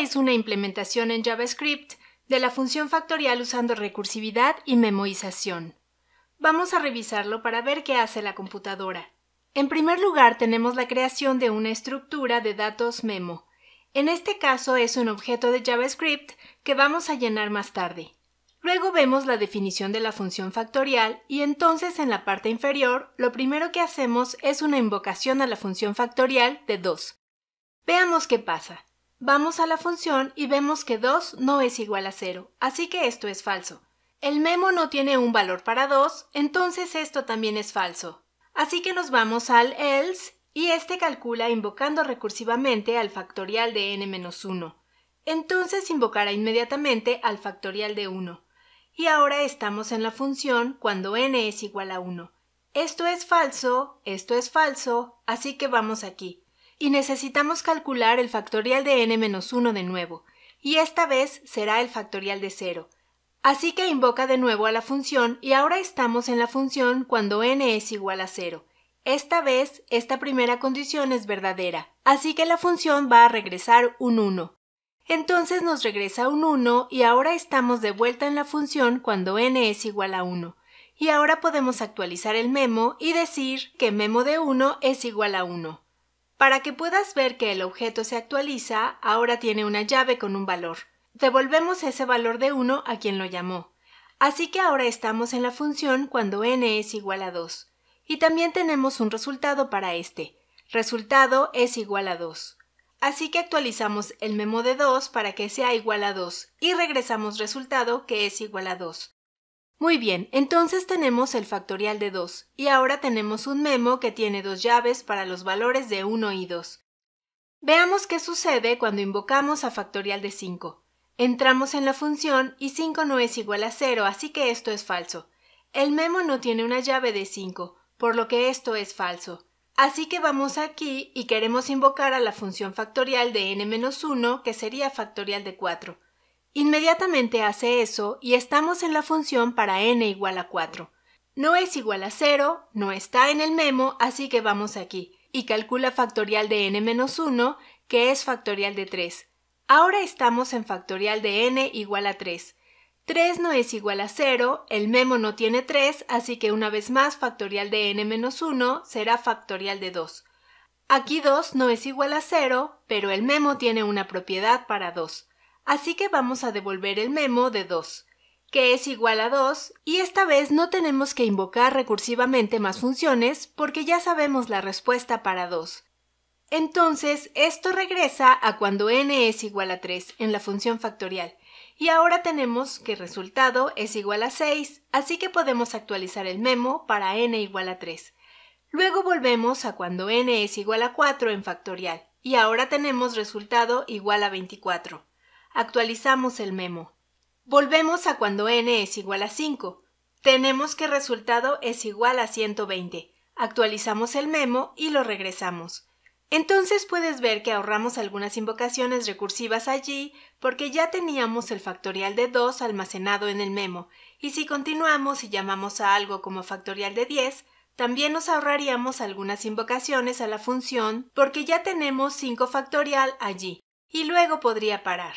es una implementación en JavaScript de la función factorial usando recursividad y memoización. Vamos a revisarlo para ver qué hace la computadora. En primer lugar tenemos la creación de una estructura de datos memo. En este caso es un objeto de JavaScript que vamos a llenar más tarde. Luego vemos la definición de la función factorial y entonces en la parte inferior lo primero que hacemos es una invocación a la función factorial de 2. Veamos qué pasa. Vamos a la función y vemos que 2 no es igual a 0, así que esto es falso. El memo no tiene un valor para 2, entonces esto también es falso. Así que nos vamos al else y este calcula invocando recursivamente al factorial de n-1. Entonces invocará inmediatamente al factorial de 1. Y ahora estamos en la función cuando n es igual a 1. Esto es falso, esto es falso, así que vamos aquí. Y necesitamos calcular el factorial de n-1 de nuevo, y esta vez será el factorial de 0. Así que invoca de nuevo a la función y ahora estamos en la función cuando n es igual a 0. Esta vez, esta primera condición es verdadera, así que la función va a regresar un 1. Entonces nos regresa un 1 y ahora estamos de vuelta en la función cuando n es igual a 1. Y ahora podemos actualizar el memo y decir que memo de 1 es igual a 1. Para que puedas ver que el objeto se actualiza, ahora tiene una llave con un valor. Devolvemos ese valor de 1 a quien lo llamó. Así que ahora estamos en la función cuando n es igual a 2. Y también tenemos un resultado para este. Resultado es igual a 2. Así que actualizamos el memo de 2 para que sea igual a 2 y regresamos resultado que es igual a 2. Muy bien, entonces tenemos el factorial de 2 y ahora tenemos un memo que tiene dos llaves para los valores de 1 y 2. Veamos qué sucede cuando invocamos a factorial de 5. Entramos en la función y 5 no es igual a 0, así que esto es falso. El memo no tiene una llave de 5, por lo que esto es falso. Así que vamos aquí y queremos invocar a la función factorial de n-1, que sería factorial de 4. Inmediatamente hace eso y estamos en la función para n igual a 4. No es igual a 0, no está en el memo, así que vamos aquí. Y calcula factorial de n menos 1, que es factorial de 3. Ahora estamos en factorial de n igual a 3. 3 no es igual a 0, el memo no tiene 3, así que una vez más factorial de n menos 1 será factorial de 2. Aquí 2 no es igual a 0, pero el memo tiene una propiedad para 2. Así que vamos a devolver el memo de 2, que es igual a 2, y esta vez no tenemos que invocar recursivamente más funciones porque ya sabemos la respuesta para 2. Entonces, esto regresa a cuando n es igual a 3 en la función factorial. Y ahora tenemos que resultado es igual a 6, así que podemos actualizar el memo para n igual a 3. Luego volvemos a cuando n es igual a 4 en factorial, y ahora tenemos resultado igual a 24. Actualizamos el memo. Volvemos a cuando n es igual a 5. Tenemos que resultado es igual a 120. Actualizamos el memo y lo regresamos. Entonces puedes ver que ahorramos algunas invocaciones recursivas allí porque ya teníamos el factorial de 2 almacenado en el memo, y si continuamos y llamamos a algo como factorial de 10, también nos ahorraríamos algunas invocaciones a la función porque ya tenemos 5 factorial allí, y luego podría parar.